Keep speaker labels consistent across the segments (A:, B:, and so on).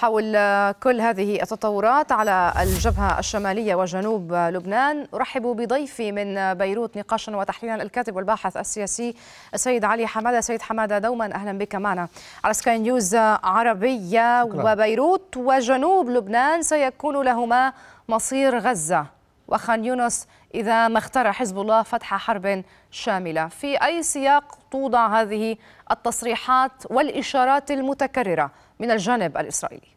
A: حول كل هذه التطورات على الجبهة الشمالية وجنوب لبنان أرحب بضيفي من بيروت نقاشا وتحليلا الكاتب والباحث السياسي السيد علي حمادة سيد حمادة دوما أهلا بك معنا على سكاي نيوز عربية شكرا. وبيروت وجنوب لبنان سيكون لهما مصير غزة وخان يونس إذا ما اختار حزب الله فتح حرب شاملة في أي سياق توضع هذه التصريحات والإشارات المتكررة من الجانب الإسرائيلي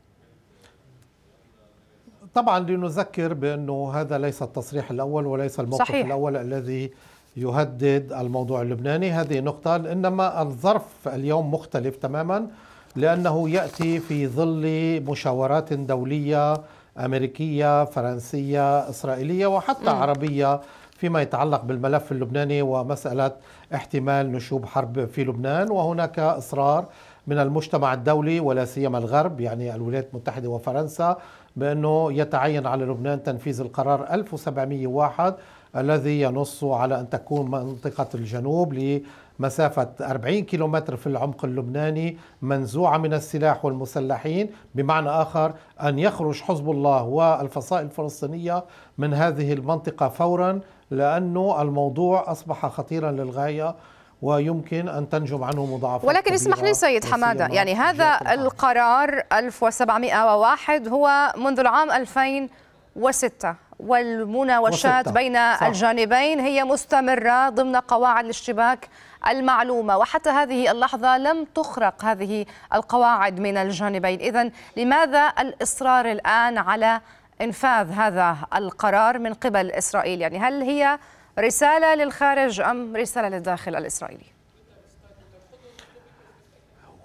B: طبعا لنذكر بأنه هذا ليس التصريح الأول وليس الموقف صحيح. الأول الذي يهدد الموضوع اللبناني هذه نقطة إنما الظرف اليوم مختلف تماما لأنه يأتي في ظل مشاورات دولية أمريكية فرنسية إسرائيلية وحتى م. عربية فيما يتعلق بالملف اللبناني ومسألة احتمال نشوب حرب في لبنان وهناك إصرار من المجتمع الدولي ولا سيما الغرب يعني الولايات المتحدة وفرنسا بأنه يتعين على لبنان تنفيذ القرار 1701 الذي ينص على أن تكون منطقة الجنوب لمسافه 40 كيلومتر في العمق اللبناني منزوعة من السلاح والمسلحين بمعنى آخر أن يخرج حزب الله والفصائل الفلسطينية من هذه المنطقة فورا لأنه الموضوع أصبح خطيرا للغاية ويمكن أن تنجم عنه مضاعفات ولكن اسمح لي سيد حمادة يعني
A: هذا القرار 1701 هو منذ العام 2006 والمناوشات بين صح. الجانبين هي مستمرة ضمن قواعد الاشتباك المعلومة وحتى هذه اللحظة لم تخرق هذه القواعد من الجانبين إذا لماذا الإصرار الآن على إنفاذ هذا القرار من قبل إسرائيل يعني هل هي رسالة للخارج أم رسالة للداخل الإسرائيلي؟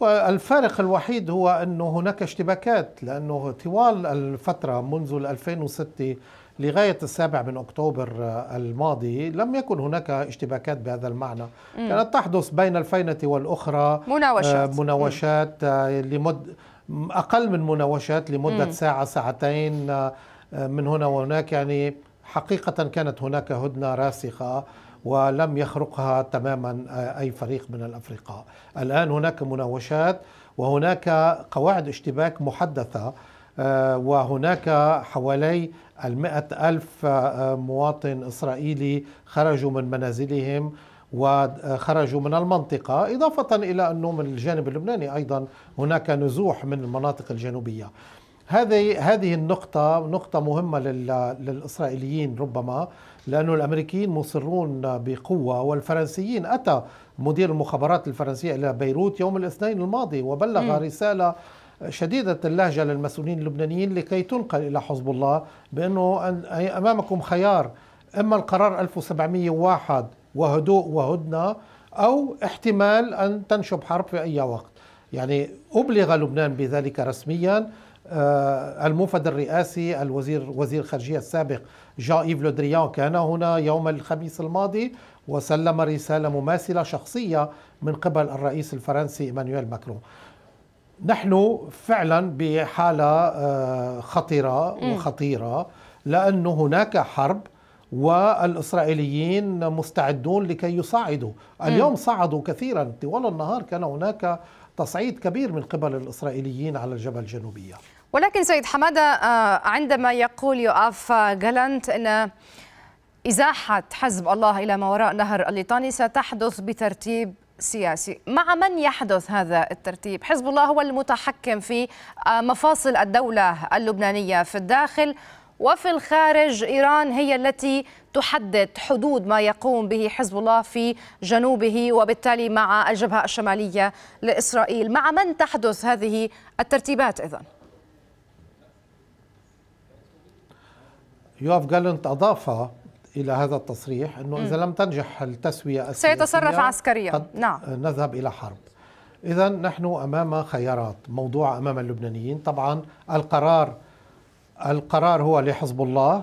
B: والفارق الوحيد هو أنه هناك اشتباكات لأنه طوال الفترة منذ 2006 لغاية السابع من أكتوبر الماضي لم يكن هناك اشتباكات بهذا المعنى مم. كانت تحدث بين الفينة والأخرى آه، مناوشات, مناوشات آه، لمد أقل من مناوشات لمدة مم. ساعة ساعتين آه، من هنا وهناك يعني حقيقة كانت هناك هدنة راسخة ولم يخرقها تماما أي فريق من الأفرقاء الآن هناك مناوشات وهناك قواعد اشتباك محدثة آه، وهناك حوالي المائة ألف آه، مواطن إسرائيلي خرجوا من منازلهم وخرجوا من المنطقة إضافة إلى أنه من الجانب اللبناني أيضا هناك نزوح من المناطق الجنوبية هذه هذه النقطة نقطة مهمة للإسرائيليين ربما لأن الأمريكيين مصرون بقوة والفرنسيين أتى مدير المخابرات الفرنسية إلى بيروت يوم الاثنين الماضي وبلغ م. رسالة شديدة اللهجة للمسؤولين اللبنانيين لكي تنقل إلى حزب الله بأنه أمامكم خيار إما القرار 1701 وهدوء وهدنة أو احتمال أن تنشب حرب في أي وقت يعني أبلغ لبنان بذلك رسمياً آه، الموفد الرئاسي الوزير وزير الخارجية السابق جان إيف لودريان كان هنا يوم الخميس الماضي وسلم رسالة مماثلة شخصية من قبل الرئيس الفرنسي إيمانويل ماكرون نحن فعلا بحالة آه، خطرة وخطيرة لأن هناك حرب والإسرائيليين مستعدون لكي يصعدوا اليوم صعدوا كثيرا طوال النهار كان هناك تصعيد كبير من قبل الإسرائيليين على الجبل الجنوبية
A: ولكن سيد حماده آه، عندما يقول يؤاف جالانت ان ازاحه حزب الله الى ما وراء نهر الليطاني ستحدث بترتيب سياسي مع من يحدث هذا الترتيب حزب الله هو المتحكم في آه، مفاصل الدولة اللبنانية في الداخل وفي الخارج إيران هي التي تحدد حدود ما يقوم به حزب الله في جنوبه وبالتالي مع الجبهة الشمالية لإسرائيل مع من تحدث هذه الترتيبات إذن؟
B: يوف جالنت أضاف إلى هذا التصريح أنه إذا لم تنجح التسوية سيتصرف عسكريا نعم نذهب إلى حرب إذا نحن أمام خيارات موضوع أمام اللبنانيين طبعا القرار القرار هو لحزب الله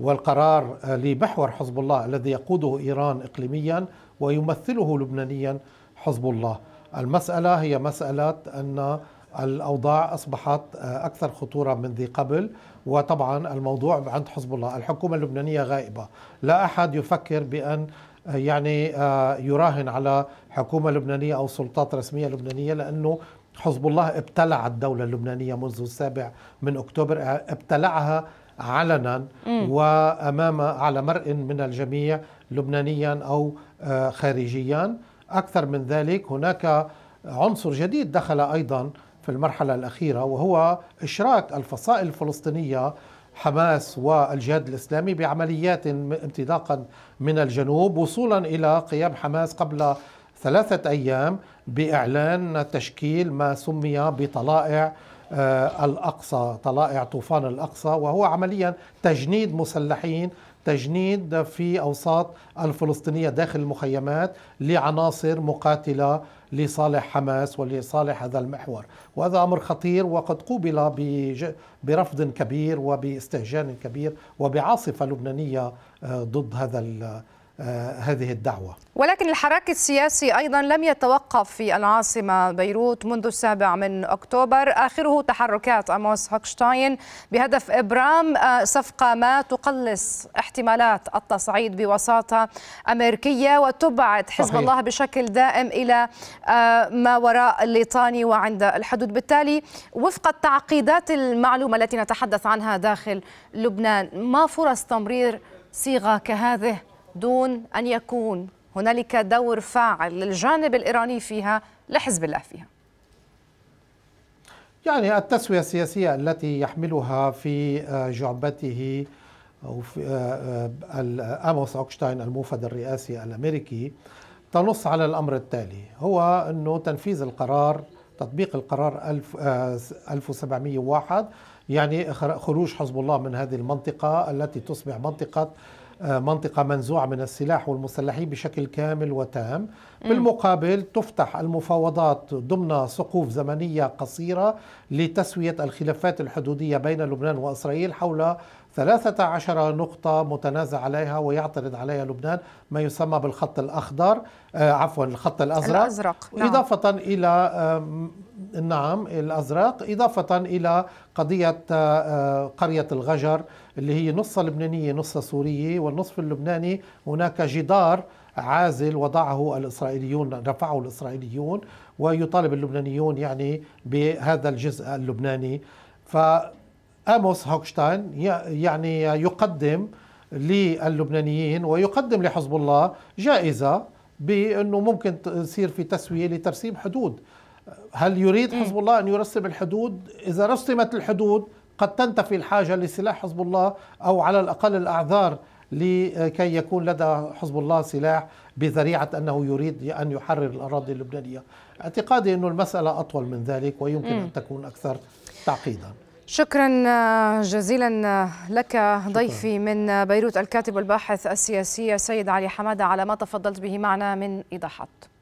B: والقرار لمحور حزب الله الذي يقوده إيران إقليميا ويمثله لبنانيا حزب الله المسألة هي مسألة أن الأوضاع أصبحت آه، أكثر خطورة من ذي قبل وطبعا الموضوع عند حزب الله الحكومة اللبنانية غائبة لا أحد يفكر بأن آه، يعني آه، يراهن على حكومة لبنانية أو سلطات رسمية لبنانية لأنه حزب الله ابتلع الدولة اللبنانية منذ السابع من أكتوبر ابتلعها علنا وأمام على مرء من الجميع لبنانيا أو خارجيا أكثر من ذلك هناك عنصر جديد دخل أيضا في المرحلة الأخيرة وهو إشراك الفصائل الفلسطينية حماس والجهاد الإسلامي بعمليات انطلاقا من الجنوب وصولا إلى قيام حماس قبل ثلاثة أيام بإعلان تشكيل ما سمي بطلائع آه، الأقصى طلائع طوفان الأقصى وهو عمليا تجنيد مسلحين تجنيد في أوساط الفلسطينية داخل المخيمات لعناصر مقاتلة لصالح حماس ولصالح هذا المحور وهذا أمر خطير وقد قوبل برفض كبير وباستهجان كبير وبعاصفة لبنانية آه، ضد هذا آه، هذه الدعوة
A: ولكن الحراك السياسي أيضا لم يتوقف في العاصمة بيروت منذ السابع من أكتوبر آخره تحركات أموس هوكشتاين بهدف إبرام آه، صفقة ما تقلص احتمالات التصعيد بوساطة أمريكية وتبعد حزب صحيح. الله بشكل دائم إلى آه، ما وراء الليطاني وعند الحدود بالتالي وفق التعقيدات المعلومة التي نتحدث عنها داخل لبنان ما فرص تمرير صيغة كهذه دون أن يكون هنالك دور فاعل للجانب الإيراني فيها لحزب الله فيها
B: يعني التسوية السياسية التي يحملها في آه، جعبته أو في آه، آه، أموس أوكشتاين الموفد الرئاسي الأمريكي تنص على الأمر التالي هو أنه تنفيذ القرار تطبيق القرار 1701 يعني خروج حزب الله من هذه المنطقة التي تصبح منطقة منطقة منزوعة من السلاح والمسلحين بشكل كامل وتام بالمقابل تفتح المفاوضات ضمن سقوف زمنية قصيرة لتسوية الخلافات الحدودية بين لبنان وإسرائيل حول 13 نقطة متنازع عليها ويعترض عليها لبنان ما يسمى بالخط الأخضر آه، عفوا الخط الأزرق, الأزرق. نعم. إضافة إلى نعم الأزرق إضافة إلى قضية آه، آه، قرية الغجر اللي هي نصها لبنانية نصها سورية والنصف اللبناني هناك جدار عازل وضعه الإسرائيليون رفعه الإسرائيليون ويطالب اللبنانيون يعني بهذا الجزء اللبناني ف اموس هوكشتاين يعني يقدم للبنانيين ويقدم لحزب الله جائزة بأنه ممكن تصير في تسوية لترسيم حدود هل يريد حزب الله أن يرسم الحدود إذا رسمت الحدود قد تنتفي الحاجة لسلاح حزب الله أو على الأقل الأعذار لكي يكون لدى حزب الله سلاح بذريعة أنه يريد أن يحرر الأراضي اللبنانية اعتقادي أن المسألة أطول من ذلك ويمكن أن تكون أكثر تعقيدا
A: شكرا آه، جزيلا آه، لك ضيفي من آه، بيروت الكاتب والباحث السياسي سيد علي حمادة على ما تفضلت به معنا من إيضاحات